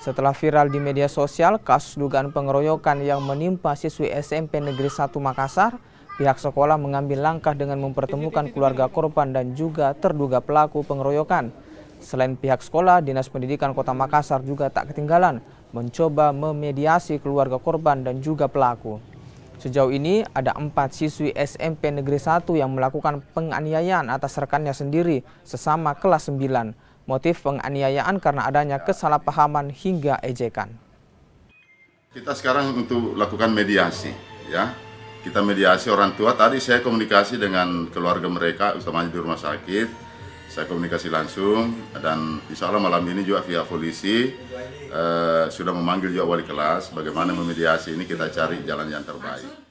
Setelah viral di media sosial, kasus dugaan pengeroyokan yang menimpa siswi SMP Negeri 1 Makassar, pihak sekolah mengambil langkah dengan mempertemukan keluarga korban dan juga terduga pelaku pengeroyokan. Selain pihak sekolah, Dinas Pendidikan Kota Makassar juga tak ketinggalan mencoba memediasi keluarga korban dan juga pelaku. Sejauh ini ada empat siswi SMP Negeri 1 yang melakukan penganiayaan atas rekannya sendiri sesama kelas 9 motif penganiayaan karena adanya ya. kesalahpahaman hingga ejekan. Kita sekarang untuk lakukan mediasi, ya. Kita mediasi orang tua. Tadi saya komunikasi dengan keluarga mereka, utamanya di rumah sakit. Saya komunikasi langsung dan insya Allah malam ini juga via polisi eh, sudah memanggil juga wali kelas. Bagaimana memediasi ini kita cari jalan yang terbaik.